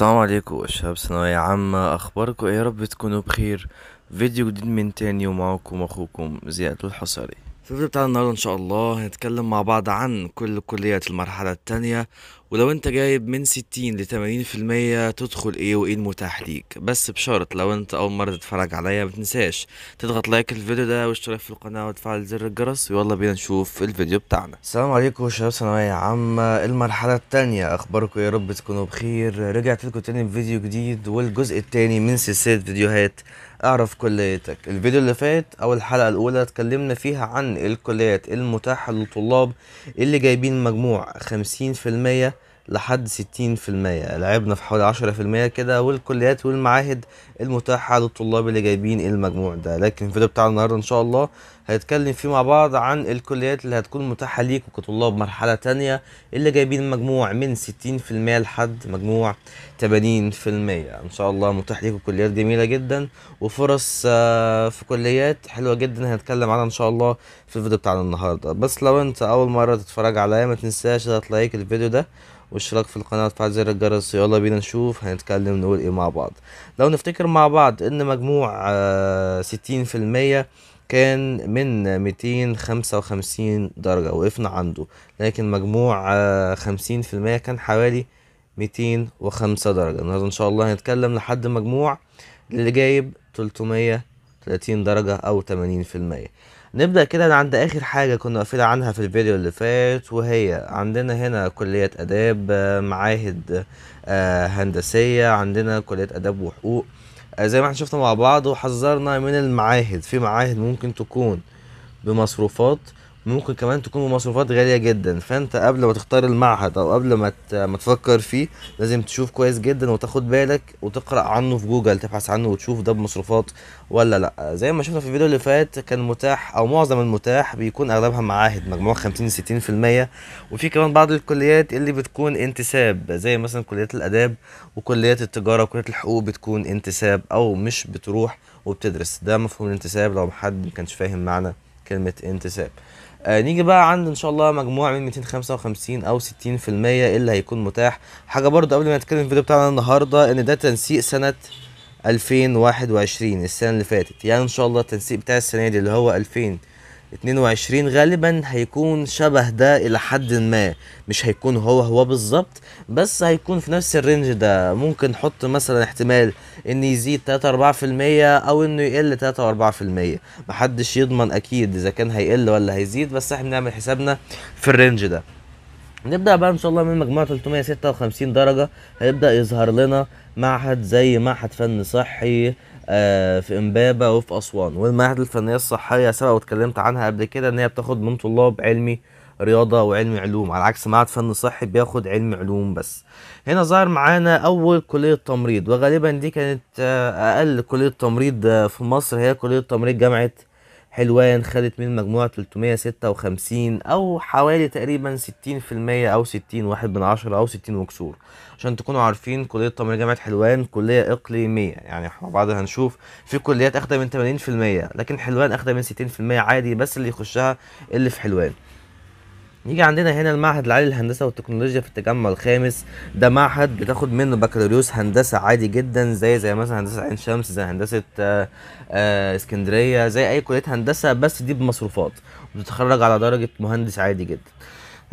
السلام عليكم شباب ثانوية عامة أخباركم إيه؟ يا رب تكونوا بخير فيديو جديد من تاني ومعكم أخوكم زياد الحصري في الفيديو بتاعنا النهاردة إن شاء الله هنتكلم مع بعض عن كل كليات المرحلة التانية ولو انت جايب من 60 ل 80% تدخل ايه وايه المتاح ليك بس بشرط لو انت اول مره تتفرج عليا متنساش تضغط لايك الفيديو ده واشتراك في القناه وتفعل زر الجرس ويلا بينا نشوف الفيديو بتاعنا السلام عليكم شباب ثانويه عامه المرحله الثانيه اخباركم يا رب تكونوا بخير رجعت لكم تاني بفيديو جديد والجزء الثاني من سلسله فيديوهات اعرف كليتك الفيديو اللي فات او الحلقه الاولى اتكلمنا فيها عن الكليات المتاحه للطلاب اللي جايبين مجموع 50% لحد 60% لعبنا في حوالي 10% كده والكليات والمعاهد المتاحة للطلاب اللي جايبين المجموع ده لكن الفيديو بتاع النهاردة إن شاء الله هنتكلم فيه مع بعض عن الكليات اللي هتكون متاحة ليك كطلاب مرحلة تانية اللي جايبين مجموع من 60% لحد مجموع 80% إن شاء الله متاح ليكوا كليات جميلة جدا وفرص آه، في كليات حلوة جدا هنتكلم عنها إن شاء الله في الفيديو بتاعنا النهاردة بس لو أنت أول مرة تتفرج عليا ما تنساش لايك الفيديو ده واشتراك في القناة وتفعل زر الجرس يلا بينا نشوف هنتكلم نقول ايه مع بعض لو نفتكر مع بعض ان مجموع آه، ستين في المية كان من ميتين خمسة وخمسين درجة وقفنا عنده لكن مجموع آه، خمسين في المية كان حوالي ميتين وخمسة درجة النهاردة ان شاء الله هنتكلم لحد مجموع اللي جايب تلتمية تلاتين درجة او تمانين في المية نبدأ كده عند آخر حاجة كنا قفلنا عنها في الفيديو اللي فات وهي عندنا هنا كلية آداب آه، معاهد آه، هندسية عندنا كلية آداب وحقوق آه، زي ما احنا شفنا مع بعض وحذرنا من المعاهد في معاهد ممكن تكون بمصروفات ممكن كمان تكون مصروفات غاليه جدا فانت قبل ما تختار المعهد او قبل ما ما تفكر فيه لازم تشوف كويس جدا وتاخد بالك وتقرا عنه في جوجل تبحث عنه وتشوف ده بمصروفات ولا لا زي ما شفنا في الفيديو اللي فات كان متاح او معظم المتاح بيكون اغلبها معاهد مجموع 50 60% وفي كمان بعض الكليات اللي بتكون انتساب زي مثلا كليات الاداب وكليات التجاره وكليات الحقوق بتكون انتساب او مش بتروح وبتدرس ده مفهوم الانتساب لو حد ما كانش فاهم معنى كلمه انتساب آه نيجي بقى عند ان شاء الله مجموع من 255 او 60% اللي هيكون متاح حاجه برضو قبل ما نتكلم في الفيديو بتاعنا النهارده ان ده تنسيق سنه 2021 السنه اللي فاتت يعني ان شاء الله التنسيق بتاع السنه دي اللي هو 2000 22 غالبا هيكون شبه ده الى حد ما مش هيكون هو هو بالظبط بس هيكون في نفس الرينج ده ممكن نحط مثلا احتمال ان يزيد 3 4% او انه يقل 3 4% محدش يضمن اكيد اذا كان هيقل ولا هيزيد بس احنا بنعمل حسابنا في الرينج ده نبدا بقى ان شاء الله من مجموعه 356 درجه هيبدا يظهر لنا معهد زي معهد فن صحي آه، في امبابه وفي اسوان والمعاهد الفنيه الصحيه سبق واتكلمت عنها قبل كده ان هي بتاخد من طلاب علمي رياضه وعلم علوم على عكس معهد فن صحي بياخد علم علوم بس هنا ظهر معانا اول كليه تمريض وغالبا دي كانت آه، اقل كليه تمريض آه، في مصر هي كليه تمريض جامعه حلوان خدت من مجموعة 356 أو حوالي تقريبا 60% أو 60 واحد من عشرة أو 60 وكسور عشان تكونوا عارفين كلية طمر جامعة حلوان كلية إقليمية يعني احنا بعدها هنشوف في كليات أخدة من 80% لكن حلوان أخدة من 60% عادي بس اللي يخشها اللي في حلوان نيجي عندنا هنا المعهد العالي للهندسه والتكنولوجيا في التجمع الخامس ده معهد بتاخد منه بكالوريوس هندسه عادي جدا زي زي مثلا هندسه عين شمس زي هندسه آه، آه، اسكندريه زي اي كليه هندسه بس دي بمصروفات وبتتخرج على درجه مهندس عادي جدا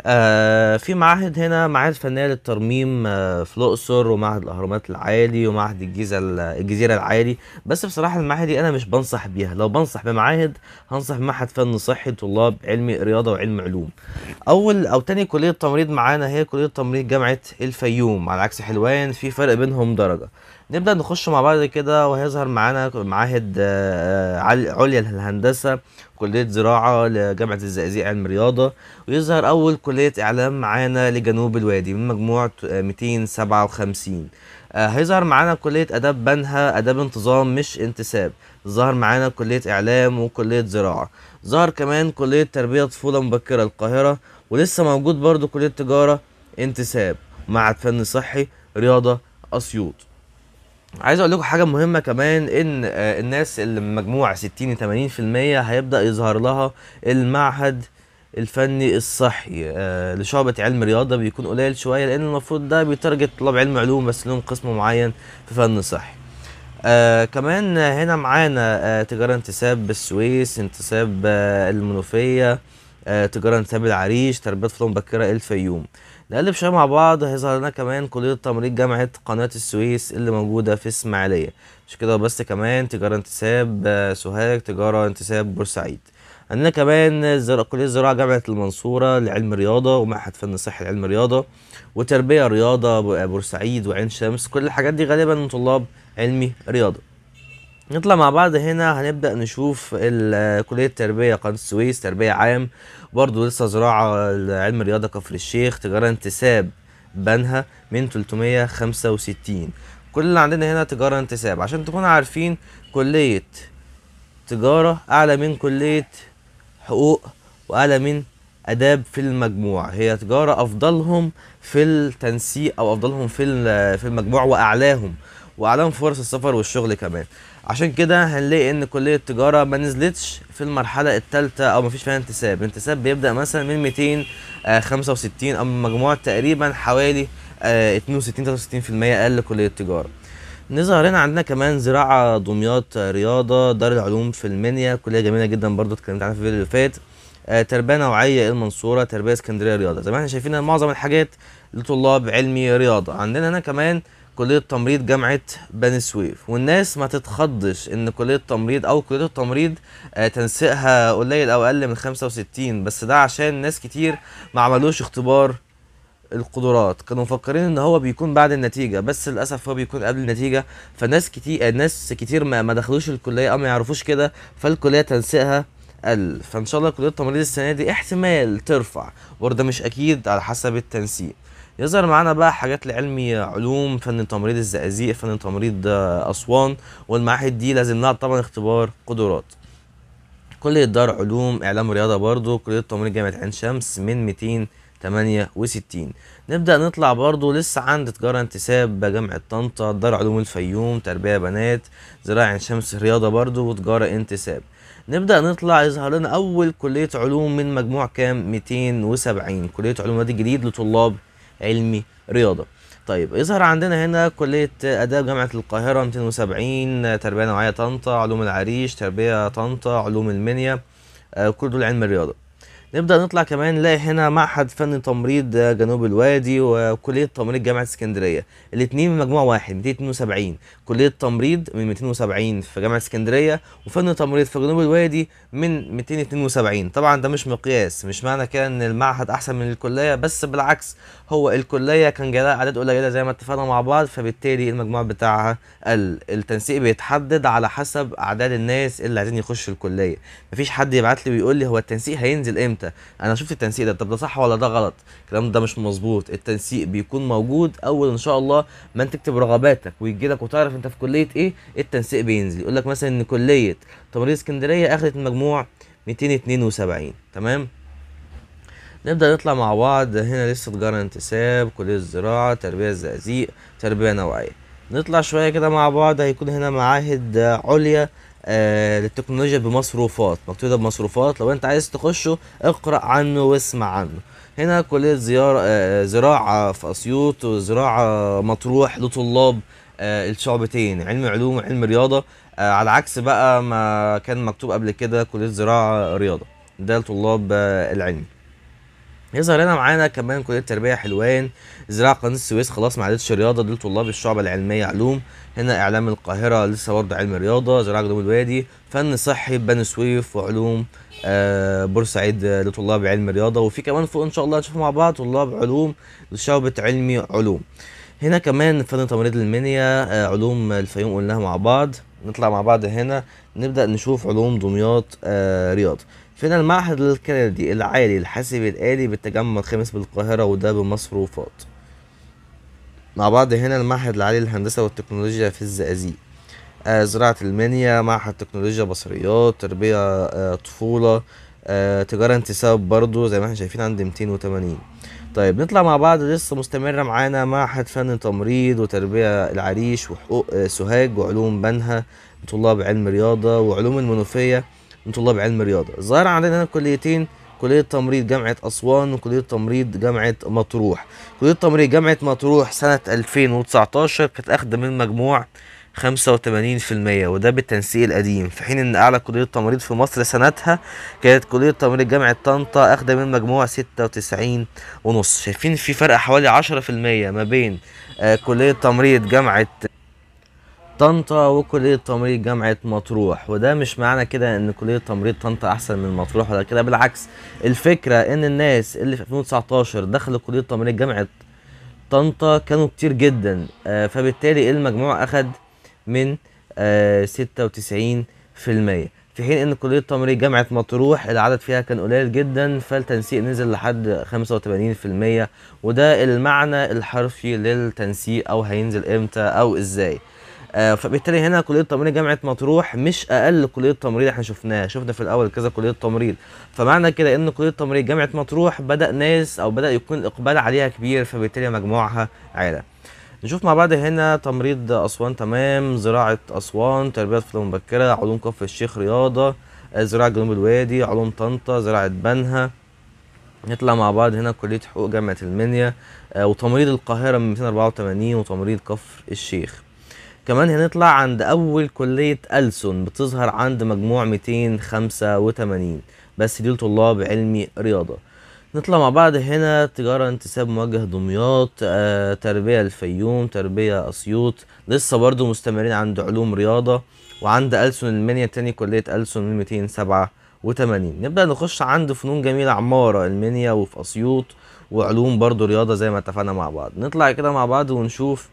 آه في معاهد هنا معاهد فنيه للترميم آه في الاقصر ومعهد الاهرامات العالي ومعهد الجيزه الجزيره العالي بس بصراحه المعاهد دي انا مش بنصح بيها لو بنصح بمعاهد هنصح بمعهد فن صحي طلاب علمي رياضه وعلم علوم اول او تاني كليه تمريض معانا هي كليه تمريض جامعه الفيوم على عكس حلوان في فرق بينهم درجه نبدا نخش مع بعض كده وهيظهر معانا معاهد آه, آه، عليا للهندسه كليه زراعه لجامعه الزقازيق علم رياضه ويظهر اول كليه اعلام معانا لجنوب الوادي من مجموعه آه، 257 آه، هيظهر معانا كليه اداب بنها اداب انتظام مش انتساب ظهر معانا كليه اعلام وكليه زراعه ظهر كمان كليه تربيه طفوله مبكره القاهره ولسه موجود برضو كليه تجاره انتساب معهد فن صحي رياضه اسيوط عايز اقول لكم حاجه مهمه كمان ان آه، الناس اللي من تمانين 60 80% هيبدا يظهر لها المعهد الفني الصحي آه، لشعبة علم رياضة بيكون قليل شوية لأن المفروض ده بيتارجت طلاب علم علوم بس لهم قسم معين في فن صحي آه كمان هنا معانا آه تجارة انتساب بالسويس انتساب آه المنوفية آه، تجاره انتساب العريش تربيه فلوم بكره الفيوم نقلب شويه مع بعض هيظهر لنا كمان كليه تمريض جامعه قناه السويس اللي موجوده في اسماعيليه مش كده بس كمان تجاره انتساب آه، سوهاج تجاره انتساب بورسعيد عندنا كمان زر... كلية زراعة جامعة المنصورة لعلم رياضة ومعهد فن صحي لعلم رياضة وتربية رياضة آه، بورسعيد وعين شمس كل الحاجات دي غالبا من طلاب علمي رياضة نطلع مع بعض هنا هنبدأ نشوف كلية التربية قناة السويس تربية عام برضه لسه زراعه علم الرياضة كفر الشيخ تجاره انتساب بنها من 365 كل اللي عندنا هنا تجاره انتساب عشان تكونوا عارفين كليه تجاره اعلى من كليه حقوق واعلى من اداب في المجموع هي تجاره افضلهم في التنسيق او افضلهم في في المجموع واعلاهم واعلان فرص السفر والشغل كمان عشان كده هنلاقي ان كليه التجاره ما نزلتش في المرحله الثالثه او ما فيش فيها انتساب الانتساب بيبدا مثلا من 265 آه، او من مجموعه تقريبا حوالي 62 آه، 63% اقل كليه التجاره نظهر هنا عندنا كمان زراعه دمياط رياضه دار العلوم في المنيا كليه جميله جدا برضو اتكلمت عنها في الفيديو اللي فات آه، تربيه نوعيه المنصوره تربيه اسكندريه رياضه زي ما احنا شايفين معظم الحاجات لطلاب علمي رياضه عندنا هنا كمان كليه تمريض جامعه بني سويف والناس ما تتخضش ان كليه التمريض او كليه التمريض آه، تنسيقها قليل او اقل من 65 بس ده عشان ناس كتير ما عملوش اختبار القدرات كانوا مفكرين ان هو بيكون بعد النتيجه بس للاسف هو بيكون قبل النتيجه فناس كتير آه، ناس كتير ما, ما دخلوش الكليه او ما يعرفوش كده فالكليه تنسيقها قل فان شاء الله كليه التمريض السنه دي احتمال ترفع برضه مش اكيد على حسب التنسيق يظهر معانا بقى حاجات لعلمي علوم فن تمريض الزقازيق فن تمريض اسوان والمعاهد دي لازم لها طبعا اختبار قدرات كلية دار علوم اعلام رياضه برضو كلية تمريض جامعة عين شمس من 268 نبدأ نطلع برضو لسه عند تجارة انتساب جامعة طنطا دار علوم الفيوم تربية بنات زراعة عين شمس رياضة برضو وتجارة انتساب نبدأ نطلع يظهر لنا أول كلية علوم من مجموع كام 270 كلية علوم نادي جديد لطلاب علمي رياضه طيب يظهر عندنا هنا كلية آداب جامعة القاهرة 270 تربية نوعية طنطا علوم العريش تربية طنطا علوم المنيا آه، كل دول علم الرياضة نبدا نطلع كمان نلاقي هنا معهد فن تمريض جنوب الوادي وكليه تمريض جامعه اسكندريه الاثنين مجموع مجموعه واحد 272 كليه تمريض من 270 في جامعه اسكندريه وفن تمريض في جنوب الوادي من 272 طبعا ده مش مقياس مش معنى كده ان المعهد احسن من الكليه بس بالعكس هو الكليه كان جالها اعداد قليله زي ما اتفقنا مع بعض فبالتالي المجموع بتاعها قل التنسيق بيتحدد على حسب اعداد الناس اللي عايزين يخشوا الكليه مفيش حد يبعت لي ويقول لي هو التنسيق هينزل امتى امتى انا شفت التنسيق ده طب ده صح ولا ده غلط الكلام ده مش مظبوط التنسيق بيكون موجود اول ان شاء الله ما انت تكتب رغباتك ويجي لك وتعرف انت في كليه ايه التنسيق بينزل يقول لك مثلا ان كليه تمريض اسكندريه اخذت المجموع 272 تمام نبدا نطلع مع بعض هنا لسه تجاره انتساب كليه الزراعه تربيه الزقازيق تربيه نوعيه نطلع شويه كده مع بعض هيكون هنا معاهد عليا آه، للتكنولوجيا بمصروفات مكتوبه بمصروفات لو انت عايز تخشه اقرا عنه واسمع عنه هنا كليه زيارة آه، زراعه في اسيوط وزراعه مطروح لطلاب آه، الشعبتين علم علوم وعلم رياضه على عكس بقى ما كان مكتوب قبل كده كليه زراعه رياضه ده لطلاب العلم يظهر هنا معانا كمان كليه التربيه حلوان زراعه قناه السويس خلاص ما عادتش رياضه دول طلاب الشعب العلميه علوم هنا اعلام القاهره لسه برضه علم رياضه زراعه جنوب الوادي فن صحي بني سويف وعلوم آه بورسعيد آه، لطلاب علم رياضه وفي كمان فوق ان شاء الله هنشوفه مع بعض طلاب علوم شعبه علمي علوم هنا كمان فن تمريض المنيا آه علوم الفيوم قلناها مع بعض نطلع مع بعض هنا نبدا نشوف علوم دمياط آه رياضه فين المعهد الكندي العالي الحاسب الآلي بالتجمع الخامس بالقاهرة وده بمصروفات مع بعض هنا المعهد العالي للهندسة والتكنولوجيا في الزقازيق آه، زراعة المنيا معهد تكنولوجيا بصريات تربية آه، طفولة آه، تجارة انتساب برضو زي ما احنا شايفين عند 280 طيب نطلع مع بعض لسه مستمرة معانا معهد فن تمريض وتربية العريش وحقوق سوهاج وعلوم بنها طلاب علم رياضة وعلوم المنوفية من طلاب علم الرياضه الظاهر عندنا هنا كليتين كليه تمريض جامعه اسوان وكليه تمريض جامعه مطروح كليه تمريض جامعه مطروح سنه 2019 كانت اخده من مجموع 85% وده بالتنسيق القديم في حين ان اعلى كليه تمريض في مصر سنتها كانت كليه تمريض جامعه طنطا اخده من مجموع 96.5 شايفين في فرق حوالي 10% ما بين آه، كليه تمريض جامعه طنطا وكليه تمريض جامعه مطروح وده مش معنى كده ان كليه تمريض طنطا احسن من مطروح ولا كده بالعكس الفكره ان الناس اللي في 2019 دخلوا كليه تمريض جامعه طنطا كانوا كتير جدا آه، فبالتالي المجموع اخد من 96 آه، في حين ان كليه تمريض جامعه مطروح العدد فيها كان قليل جدا فالتنسيق نزل لحد 85% وده المعنى الحرفي للتنسيق او هينزل امتى او ازاي آه، فبالتالي هنا كليه التمريض جامعه مطروح مش اقل كليه تمريض احنا شفناها شفنا في الاول كذا كليه تمريض فمعنى كده ان كليه التمريض جامعه مطروح بدا ناس او بدا يكون الاقبال عليها كبير فبالتالي مجموعها عالي نشوف مع بعض هنا تمريض اسوان تمام زراعه اسوان تربيه طفل مبكره علوم كفر الشيخ رياضه آه، زراعه جنوب الوادي علوم طنطا زراعه بنها نطلع مع بعض هنا كليه حقوق جامعه المنيا آه، وتمريض القاهره من 284 وتمريض كفر الشيخ كمان هنطلع عند أول كلية ألسن بتظهر عند مجموع 285 بس دي لطلاب علمي رياضة نطلع مع بعض هنا تجارة انتساب موجه دمياط آه، تربية الفيوم تربية أسيوط لسه برضو مستمرين عند علوم رياضة وعند ألسن المنيا تاني كلية ألسن من 287 نبدأ نخش عند فنون جميلة عمارة المنيا وفي أسيوط وعلوم برضو رياضة زي ما اتفقنا مع بعض نطلع كده مع بعض ونشوف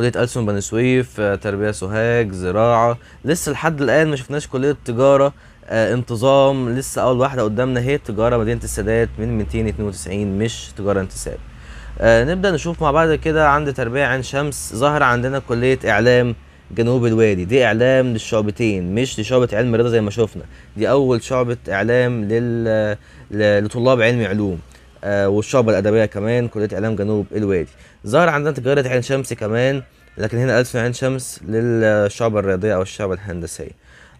كليه ألسن بني سويف آه، تربيه سوهاج زراعه لسه لحد الان ما شفناش كليه تجاره آه، انتظام لسه اول واحده قدامنا هي تجاره مدينه السادات من 292 مش تجاره انتساب آه، نبدا نشوف مع بعض كده عند تربيه عين شمس ظهر عندنا كليه اعلام جنوب الوادي دي اعلام للشعبتين مش لشعبه علم رياضه زي ما شفنا دي اول شعبه اعلام لل... لطلاب علم علوم آه، والشعب الادبيه كمان كليه اعلام جنوب الوادي ظهر عندنا تجاره عين شمس كمان لكن هنا ألسن عين شمس للشعب الرياضيه او الشعب الهندسيه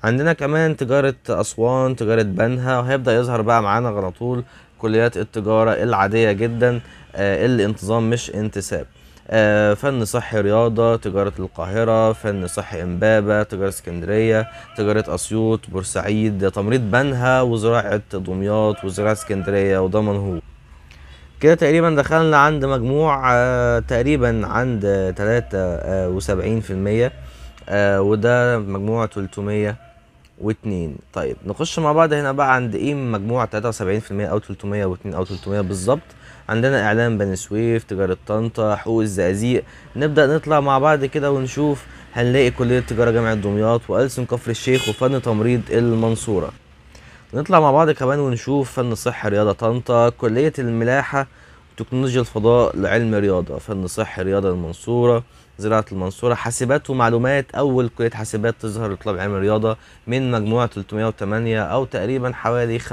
عندنا كمان تجاره اسوان تجاره بنها وهيبدا يظهر بقى معانا على طول كليات التجاره العاديه جدا آه، اللي انتظام مش انتساب آه، فن صحي رياضة تجارة القاهرة فن صحي إمبابة تجارة اسكندرية تجارة أسيوط بورسعيد تمريض بنها وزراعة دمياط وزراعة اسكندرية ودمنهور كده تقريبا دخلنا عند مجموع آه، تقريبا عند تلاتة وسبعين في المية آه، وده مجموع تلتمية واتنين طيب نخش مع بعض هنا بقى عند ايه مجموع تلاتة وسبعين في المية او تلتمية واتنين او تلتمية بالظبط عندنا اعلان بني سويف تجارة طنطا حقوق الزقازيق نبدأ نطلع مع بعض كده ونشوف هنلاقي كلية تجارة جامعة دمياط وألسن كفر الشيخ وفن تمريض المنصورة نطلع مع بعض كمان ونشوف فن صحة رياضة طنطا كلية الملاحة تكنولوجيا الفضاء لعلم رياضة فن صحي رياضة المنصورة زراعة المنصورة حاسبات ومعلومات أول كلية حاسبات تظهر لطلاب علم الرياضة من مجموعة 308 أو تقريبا حوالي 75%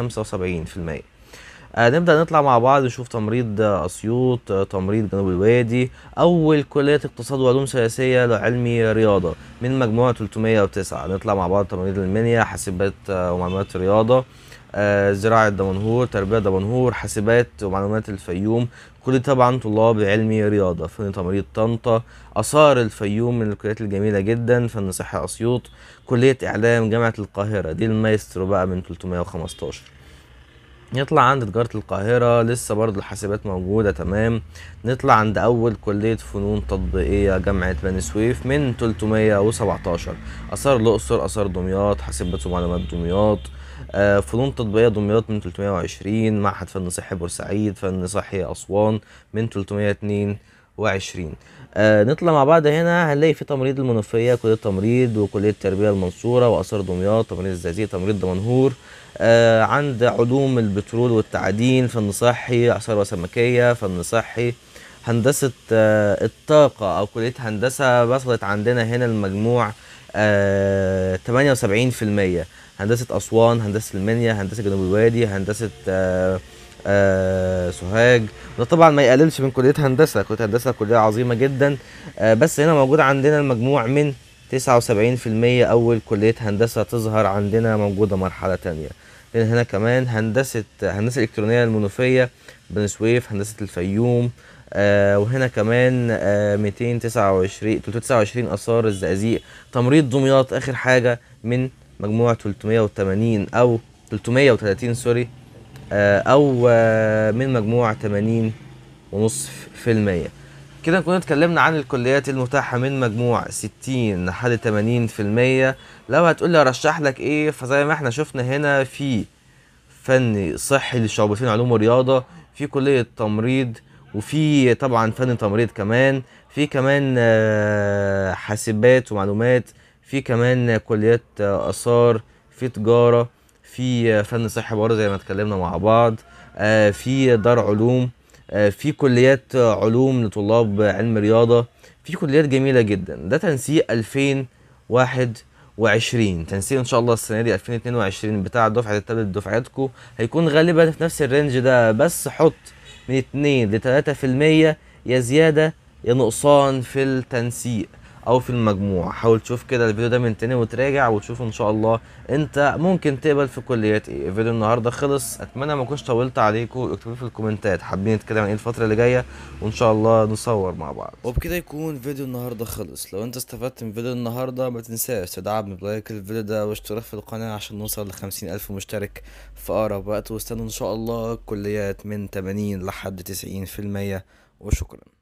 آه، نبدا نطلع مع بعض نشوف تمريض اسيوط آه، تمريض جنوب الوادي اول كليه اقتصاد وعلوم سياسيه لعلمي رياضه من مجموعه 309 نطلع مع بعض تمريض المنيا حاسبات آه، ومعلومات رياضه زراعه دمنهور تربيه دمنهور حاسبات ومعلومات الفيوم كل طبعا طلاب علمي رياضه فن تمريض طنطا اثار الفيوم من الكليات الجميله جدا فن صحه اسيوط كليه اعلام جامعه القاهره دي المايسترو بقى من 315 نطلع عند تجارة القاهرة لسه برضه الحاسبات موجودة تمام نطلع عند أول كلية فنون تطبيقية جامعة بني سويف من 317 آثار الأقصر آثار دمياط حاسبات ومعلومات دمياط آه فنون تطبيقية دمياط من 320 معهد فن صحي بورسعيد فن صحي أسوان من 302 وعشرين آه نطلع مع بعض هنا هنلاقي في تمريض المنوفية كلية تمريض وكلية التربية المنصورة وآثار دمياط تمريض الزقازيق تمريض دمنهور آه، عند علوم البترول والتعدين فن صحي عصارة سمكية فن صحي هندسة آه، الطاقة أو كلية هندسة وصلت عندنا هنا المجموع 78% آه، هندسة أسوان هندسة المنيا هندسة جنوب الوادي هندسة آه سوهاج ده طبعا ما يقللش من كليه هندسه كليه هندسه كليه عظيمه جدا آه بس هنا موجود عندنا المجموع من 79% اول كليه هندسه تظهر عندنا موجوده مرحله تانية هنا كمان هندسه هندسه الكترونيه المنوفيه بني سويف هندسه الفيوم آه وهنا كمان آه 229 329 اثار الزقازيق تمريض دمياط اخر حاجه من مجموعه 380 او 330 سوري آه او آه من مجموعه 80 ونصف في المية كده كنا اتكلمنا عن الكليات المتاحة من مجموع 60 لحد 80% لو هتقولي ارشح لك ايه فزي ما احنا شفنا هنا في فن صحي للشعبتين علوم ورياضة في كلية تمريض وفي طبعا فن تمريض كمان في كمان آه، حاسبات ومعلومات في كمان كليات آه، اثار في تجاره في آه، فن صحي برضه زي ما اتكلمنا مع بعض في دار علوم آه، في كليات علوم لطلاب علم رياضة في كليات جميلة جدا ده تنسيق 2021 تنسيق ان شاء الله السنة دي 2022 بتاع دفعة التابلت دفعتكم هيكون غالبا في نفس الرينج ده بس حط من 2 ل 3% يا زيادة يا نقصان في التنسيق او في المجموع حاول تشوف كده الفيديو ده من تاني وتراجع وتشوف ان شاء الله انت ممكن تقبل في كليات ايه فيديو النهارده خلص اتمنى ما اكونش طولت عليكم اكتبوا في الكومنتات حابين نتكلم عن ايه الفتره اللي جايه وان شاء الله نصور مع بعض وبكده يكون فيديو النهارده خلص لو انت استفدت من فيديو النهارده ما تنساش تدعمني بلايك الفيديو ده واشتراك في القناه عشان نوصل ل ألف مشترك في اقرب وقت واستنوا ان شاء الله كليات من 80 لحد 90% وشكرا